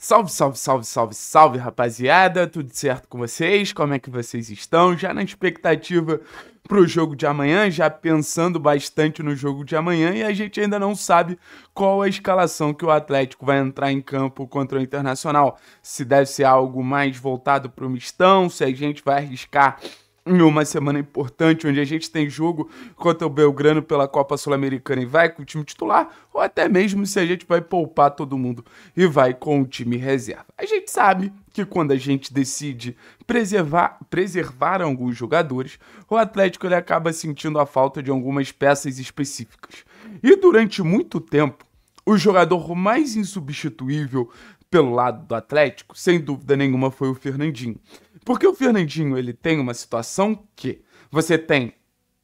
Salve, salve, salve, salve, salve, rapaziada! Tudo certo com vocês? Como é que vocês estão? Já na expectativa pro jogo de amanhã, já pensando bastante no jogo de amanhã e a gente ainda não sabe qual a escalação que o Atlético vai entrar em campo contra o Internacional. Se deve ser algo mais voltado pro mistão, se a gente vai arriscar em uma semana importante, onde a gente tem jogo contra o Belgrano pela Copa Sul-Americana e vai com o time titular, ou até mesmo se a gente vai poupar todo mundo e vai com o time reserva. A gente sabe que quando a gente decide preservar, preservar alguns jogadores, o Atlético ele acaba sentindo a falta de algumas peças específicas. E durante muito tempo, o jogador mais insubstituível pelo lado do Atlético, sem dúvida nenhuma, foi o Fernandinho. Porque o Fernandinho ele tem uma situação que você tem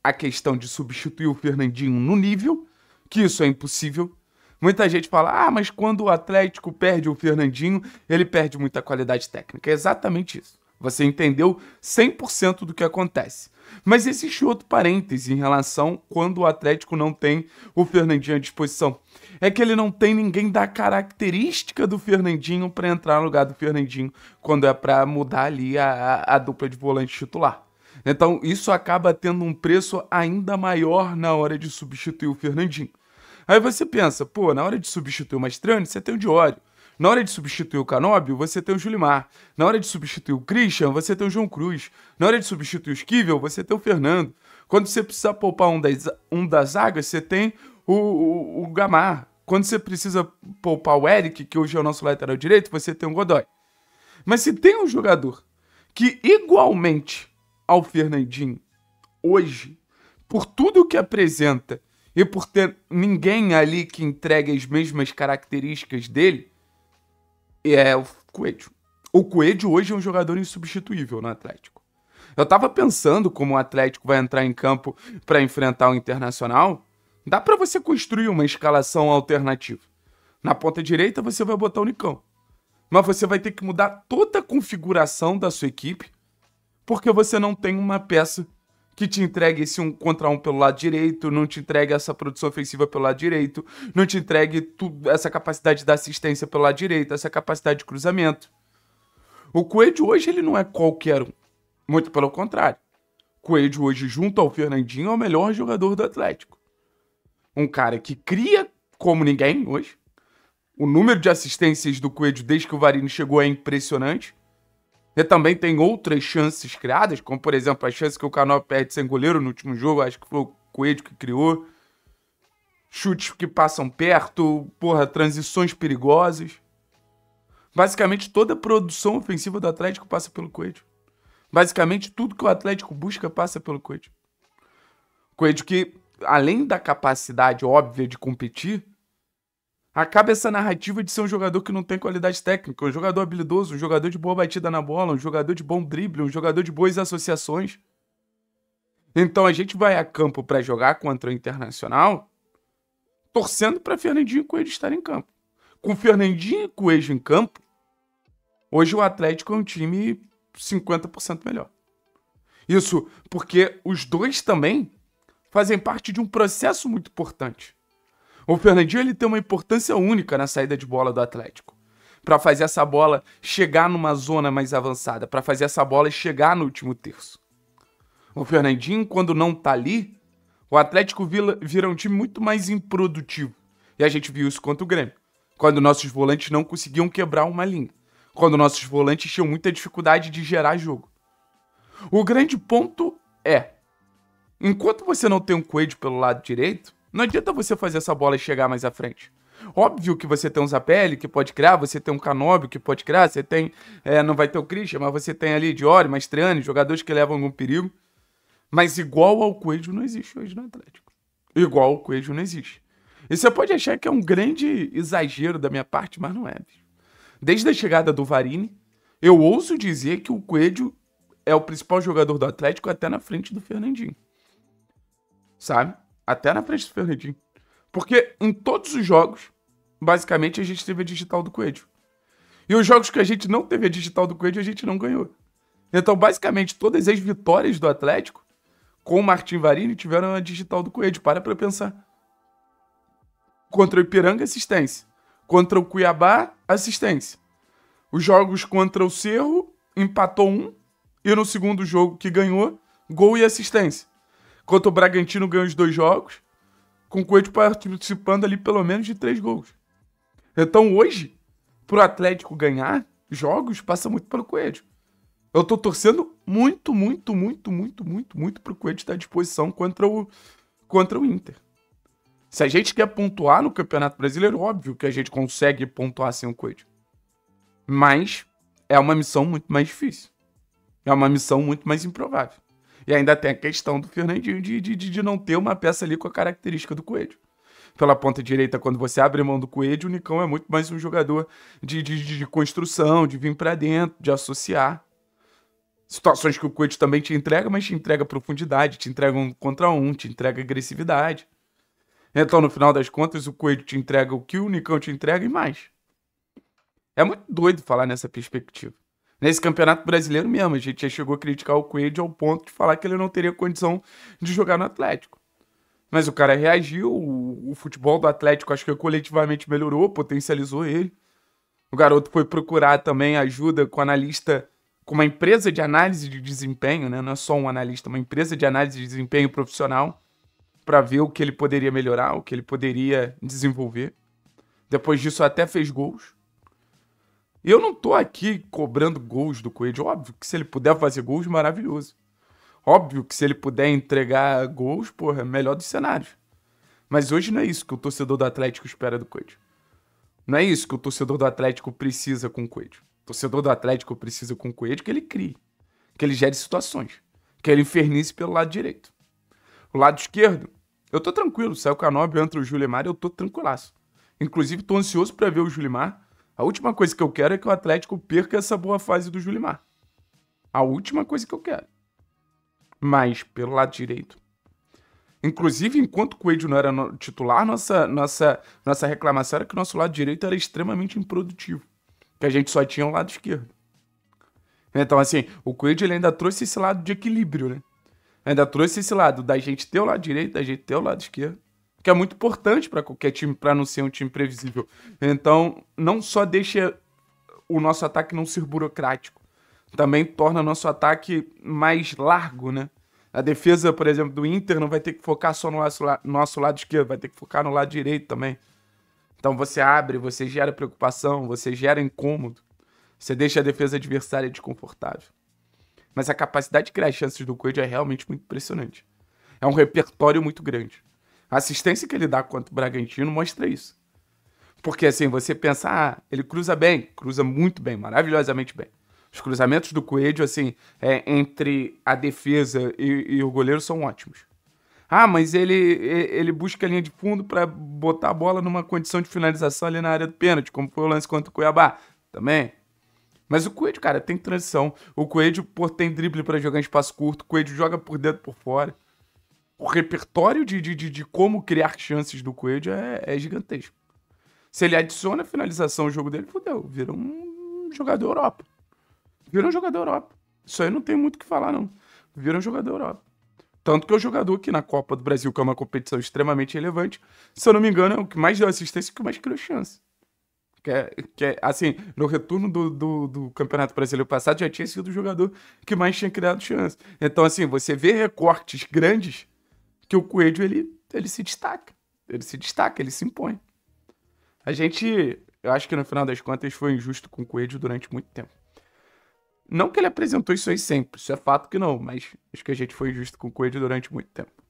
a questão de substituir o Fernandinho no nível, que isso é impossível. Muita gente fala, ah, mas quando o Atlético perde o Fernandinho, ele perde muita qualidade técnica. É exatamente isso. Você entendeu 100% do que acontece. Mas existe outro parêntese em relação quando o Atlético não tem o Fernandinho à disposição. É que ele não tem ninguém da característica do Fernandinho para entrar no lugar do Fernandinho quando é para mudar ali a, a, a dupla de volante titular. Então isso acaba tendo um preço ainda maior na hora de substituir o Fernandinho. Aí você pensa, pô, na hora de substituir o Mastrani, você tem o Diório. Na hora de substituir o Canóbio, você tem o Julimar. Na hora de substituir o Christian, você tem o João Cruz. Na hora de substituir o Esquivel, você tem o Fernando. Quando você precisa poupar um das, um das zagas, você tem o, o, o Gamar. Quando você precisa poupar o Eric, que hoje é o nosso lateral direito, você tem o Godoy. Mas se tem um jogador que igualmente ao Fernandinho, hoje, por tudo que apresenta e por ter ninguém ali que entregue as mesmas características dele, é o Coelho. O Coelho hoje é um jogador insubstituível no Atlético. Eu tava pensando como o Atlético vai entrar em campo para enfrentar o Internacional. Dá para você construir uma escalação alternativa. Na ponta direita você vai botar o Nicão. Mas você vai ter que mudar toda a configuração da sua equipe porque você não tem uma peça que te entregue esse um contra um pelo lado direito, não te entregue essa produção ofensiva pelo lado direito, não te entregue tudo, essa capacidade da assistência pelo lado direito, essa capacidade de cruzamento. O Coelho hoje ele não é qualquer um, muito pelo contrário. Coelho hoje junto ao Fernandinho é o melhor jogador do Atlético. Um cara que cria como ninguém hoje. O número de assistências do Coelho desde que o Varini chegou é impressionante. Você também tem outras chances criadas, como por exemplo a chance que o Canal perde sem goleiro no último jogo, acho que foi o Coelho que criou. Chutes que passam perto, porra, transições perigosas. Basicamente toda a produção ofensiva do Atlético passa pelo Coelho. Basicamente tudo que o Atlético busca passa pelo Coelho. Coelho que, além da capacidade óbvia de competir, Acaba essa narrativa de ser um jogador que não tem qualidade técnica, um jogador habilidoso, um jogador de boa batida na bola, um jogador de bom drible, um jogador de boas associações. Então a gente vai a campo para jogar contra o Internacional, torcendo para Fernandinho e Coelho estar em campo. Com Fernandinho e Coelho em campo, hoje o Atlético é um time 50% melhor. Isso porque os dois também fazem parte de um processo muito importante. O Fernandinho ele tem uma importância única na saída de bola do Atlético. Para fazer essa bola chegar numa zona mais avançada, para fazer essa bola chegar no último terço. O Fernandinho, quando não tá ali, o Atlético vira um time muito mais improdutivo. E a gente viu isso contra o Grêmio. Quando nossos volantes não conseguiam quebrar uma linha. Quando nossos volantes tinham muita dificuldade de gerar jogo. O grande ponto é: enquanto você não tem um Coelho pelo lado direito, não adianta você fazer essa bola chegar mais à frente. Óbvio que você tem um Zapelli que pode criar, você tem um Canobio que pode criar, você tem. É, não vai ter o Christian, mas você tem ali Diori, Mastriani, jogadores que levam algum perigo. Mas igual ao Coelho não existe hoje no Atlético. Igual ao Coelho não existe. E você pode achar que é um grande exagero da minha parte, mas não é. Desde a chegada do Varini, eu ouso dizer que o Coelho é o principal jogador do Atlético até na frente do Fernandinho. Sabe? Até na frente do Fernandinho. Porque em todos os jogos, basicamente, a gente teve a digital do Coelho. E os jogos que a gente não teve a digital do Coelho, a gente não ganhou. Então, basicamente, todas as vitórias do Atlético com o Martim Varini tiveram a digital do Coelho. Para pra pensar. Contra o Ipiranga, assistência. Contra o Cuiabá, assistência. Os jogos contra o Cerro, empatou um. E no segundo jogo que ganhou, gol e assistência. Enquanto o Bragantino ganhou os dois jogos, com o Coelho participando ali pelo menos de três gols. Então hoje, pro Atlético ganhar jogos, passa muito pelo Coelho. Eu tô torcendo muito, muito, muito, muito, muito, muito pro Coelho estar à disposição contra o, contra o Inter. Se a gente quer pontuar no Campeonato Brasileiro, óbvio que a gente consegue pontuar sem o Coelho. Mas é uma missão muito mais difícil. É uma missão muito mais improvável. E ainda tem a questão do Fernandinho de, de, de, de não ter uma peça ali com a característica do Coelho pela ponta direita, quando você abre mão do Coelho, o Nicão é muito mais um jogador de, de, de construção, de vir para dentro, de associar. Situações que o Coelho também te entrega, mas te entrega profundidade, te entrega um contra um, te entrega agressividade. Então, no final das contas, o Coelho te entrega o que o Nicão te entrega e mais. É muito doido falar nessa perspectiva. Nesse campeonato brasileiro mesmo, a gente já chegou a criticar o Coelho ao ponto de falar que ele não teria condição de jogar no Atlético. Mas o cara reagiu, o, o futebol do Atlético acho que coletivamente melhorou, potencializou ele. O garoto foi procurar também ajuda com analista, com uma empresa de análise de desempenho, né? Não é só um analista, uma empresa de análise de desempenho profissional para ver o que ele poderia melhorar, o que ele poderia desenvolver. Depois disso até fez gols. Eu não tô aqui cobrando gols do Coelho. Óbvio que se ele puder fazer gols, maravilhoso. Óbvio que se ele puder entregar gols, porra, é melhor dos cenários. Mas hoje não é isso que o torcedor do Atlético espera do Coelho. Não é isso que o torcedor do Atlético precisa com o Coelho. O torcedor do Atlético precisa com o Coelho que ele crie, que ele gere situações, que ele infernice pelo lado direito. O lado esquerdo, eu tô tranquilo. Saiu o Canóbio, entra o Julimar e eu tô tranquilaço. Inclusive, tô ansioso para ver o Julimar a última coisa que eu quero é que o Atlético perca essa boa fase do Julimar. A última coisa que eu quero. Mas pelo lado direito. Inclusive, enquanto o Coelho não era titular, nossa, nossa, nossa reclamação era que o nosso lado direito era extremamente improdutivo. Que a gente só tinha o um lado esquerdo. Então, assim, o Coelho ainda trouxe esse lado de equilíbrio, né? Ainda trouxe esse lado da gente ter o lado direito, da gente ter o lado esquerdo que é muito importante para qualquer time, para não ser um time previsível. Então, não só deixa o nosso ataque não ser burocrático, também torna nosso ataque mais largo, né? A defesa, por exemplo, do Inter não vai ter que focar só no nosso, nosso lado esquerdo, vai ter que focar no lado direito também. Então você abre, você gera preocupação, você gera incômodo, você deixa a defesa adversária desconfortável. Mas a capacidade de criar chances do Coelho é realmente muito impressionante. É um repertório muito grande. A assistência que ele dá contra o Bragantino mostra isso. Porque assim, você pensa, ah, ele cruza bem, cruza muito bem, maravilhosamente bem. Os cruzamentos do Coelho, assim, é, entre a defesa e, e, o goleiro são ótimos. Ah, mas ele, ele busca a linha de fundo para botar a bola numa condição de finalização ali na área do pênalti, como foi o lance contra o Cuiabá. Também. Mas o Coelho, cara, tem transição. O Coelho, por tem drible para jogar em espaço curto. O Coelho joga por dentro por fora o repertório de, de, de, de, como criar chances do Coelho é, é, gigantesco. Se ele adiciona a finalização ao jogo dele, fudeu, vira um jogador Europa. Vira um jogador Europa. Isso aí não tem muito o que falar, não. Vira um jogador Europa. Tanto que é o jogador que na Copa do Brasil, que é uma competição extremamente relevante, se eu não me engano, é o que mais deu assistência e o que mais criou chance. Que é, que é, assim, no retorno do, do, do, Campeonato Brasileiro passado, já tinha sido o jogador que mais tinha criado chance. Então, assim, você vê recortes grandes que o Coelho ele, ele se destaca. Ele se destaca, ele se impõe. A gente, eu acho que no final das contas foi injusto com o Coelho durante muito tempo. Não que ele apresentou isso aí sempre, isso é fato que não, mas acho que a gente foi injusto com o Coelho durante muito tempo.